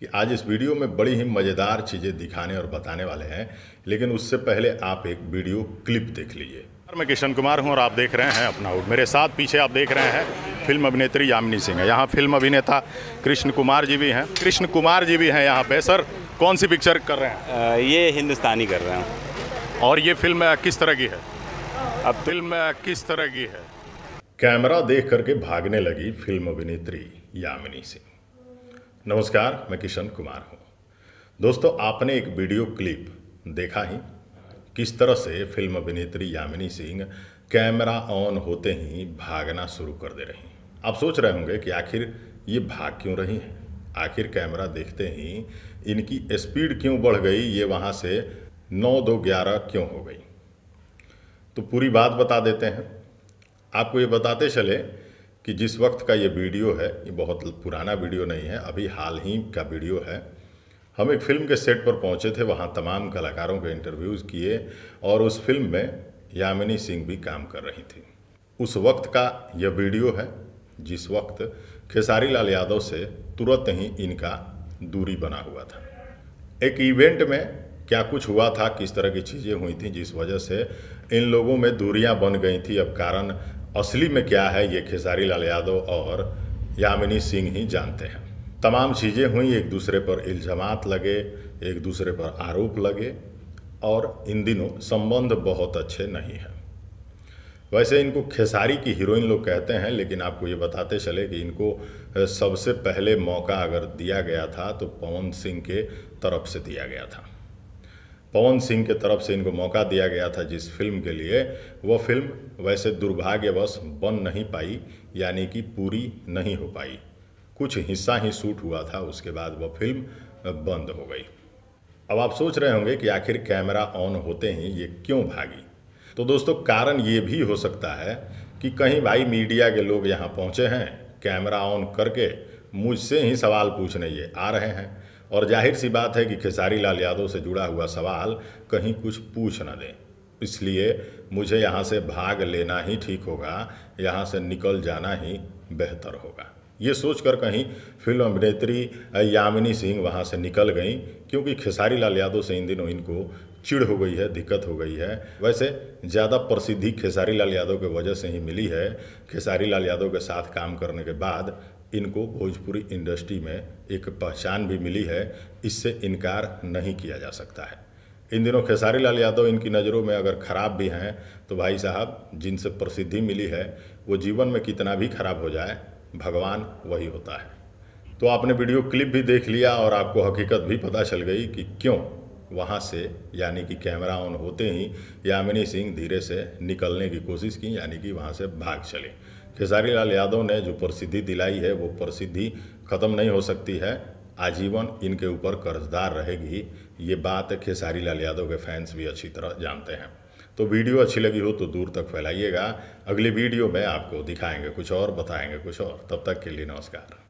कि आज इस वीडियो में बड़ी ही मज़ेदार चीज़ें दिखाने और बताने वाले हैं लेकिन उससे पहले आप एक वीडियो क्लिप देख लीजिए मैं किशन कुमार हूं और आप देख रहे हैं अपना आउट मेरे साथ पीछे आप देख रहे हैं फिल्म अभिनेत्री यामिनी सिंह है यहाँ फिल्म अभिनेता कृष्ण कुमार जी भी हैं कृष्ण कुमार जी भी हैं यहाँ पे सर कौन सी पिक्चर कर रहे हैं ये हिंदुस्तानी कर रहे हैं और ये फिल्म किस तरह की है अब फिल्म किस तरह की है कैमरा देख करके भागने लगी फिल्म अभिनेत्री यामिनी सिंह नमस्कार मैं किशन कुमार हूँ दोस्तों आपने एक वीडियो क्लिप देखा ही किस तरह से फिल्म अभिनेत्री यामिनी सिंह कैमरा ऑन होते ही भागना शुरू कर दे रही आप सोच रहे होंगे कि आखिर ये भाग क्यों रही हैं आखिर कैमरा देखते ही इनकी स्पीड क्यों बढ़ गई ये वहाँ से नौ दो ग्यारह क्यों हो गई तो पूरी बात बता देते हैं आपको ये बताते चले कि जिस वक्त का ये वीडियो है ये बहुत पुराना वीडियो नहीं है अभी हाल ही का वीडियो है हम एक फ़िल्म के सेट पर पहुंचे थे वहाँ तमाम कलाकारों के इंटरव्यूज़ किए और उस फिल्म में यामिनी सिंह भी काम कर रही थी उस वक्त का यह वीडियो है जिस वक्त खेसारी लाल यादव से तुरंत ही इनका दूरी बना हुआ था एक इवेंट में क्या कुछ हुआ था किस तरह की चीज़ें हुई थी जिस वजह से इन लोगों में दूरियां बन गई थी अब कारण असली में क्या है ये खेसारी लाल यादव और यामिनी सिंह ही जानते हैं तमाम चीज़ें हुई एक दूसरे पर इल्ज़ामात लगे एक दूसरे पर आरोप लगे और इन दिनों संबंध बहुत अच्छे नहीं हैं वैसे इनको खेसारी की हीरोइन लोग कहते हैं लेकिन आपको ये बताते चले कि इनको सबसे पहले मौका अगर दिया गया था तो पवन सिंह के तरफ से दिया गया था पवन सिंह के तरफ से इनको मौका दिया गया था जिस फिल्म के लिए वह फिल्म वैसे दुर्भाग्यवश बन नहीं पाई यानी कि पूरी नहीं हो पाई कुछ हिस्सा ही शूट हुआ था उसके बाद वह फिल्म बंद हो गई अब आप सोच रहे होंगे कि आखिर कैमरा ऑन होते ही ये क्यों भागी तो दोस्तों कारण ये भी हो सकता है कि कहीं भाई मीडिया के लोग यहाँ पहुँचे हैं कैमरा ऑन करके मुझसे ही सवाल पूछने ये आ रहे हैं और जाहिर सी बात है कि खेसारी लाल यादव से जुड़ा हुआ सवाल कहीं कुछ पूछ न दें इसलिए मुझे यहाँ से भाग लेना ही ठीक होगा यहाँ से निकल जाना ही बेहतर होगा ये सोचकर कहीं फिल्म अभिनेत्री यामिनी सिंह वहाँ से निकल गई क्योंकि खेसारी लाल यादव से इन दिनों इनको चिड़ हो गई है दिक्कत हो गई है वैसे ज़्यादा प्रसिद्धि खेसारी लाल यादव के वजह से ही मिली है खेसारी लाल यादव के साथ काम करने के बाद इनको भोजपुरी इंडस्ट्री में एक पहचान भी मिली है इससे इनकार नहीं किया जा सकता है इन दिनों खेसारी लाल यादव इनकी नज़रों में अगर ख़राब भी हैं तो भाई साहब जिनसे प्रसिद्धि मिली है वो जीवन में कितना भी खराब हो जाए भगवान वही होता है तो आपने वीडियो क्लिप भी देख लिया और आपको हकीकत भी पता चल गई कि क्यों वहाँ से यानी कि कैमरा ऑन होते ही यामिनी सिंह धीरे से निकलने की कोशिश की यानी कि वहाँ से भाग चले खेसारी लाल यादव ने जो प्रसिद्धि दिलाई है वो प्रसिद्धि ख़त्म नहीं हो सकती है आजीवन इनके ऊपर कर्जदार रहेगी ये बात खेसारी लाल यादव के फैंस भी अच्छी तरह जानते हैं तो वीडियो अच्छी लगी हो तो दूर तक फैलाइएगा अगली वीडियो में आपको दिखाएंगे कुछ और बताएंगे कुछ और तब तक के लिए नमस्कार